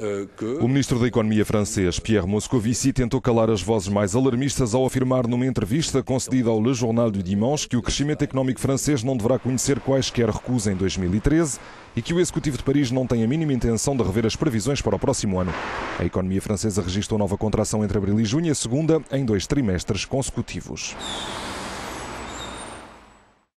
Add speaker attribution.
Speaker 1: Euh, o ministro
Speaker 2: da Economia francês, Pierre Moscovici, tentou calar as vozes mais alarmistas ao afirmar numa entrevista concedida ao Le Journal du Dimanche que o crescimento económico francês não deverá conhecer quaisquer recuos em 2013 e que o Executivo de Paris não tem a mínima intenção de rever as previsões para o próximo ano. A economia francesa registrou nova contração entre abril e junho, a segunda em dois trimestres consecutivos.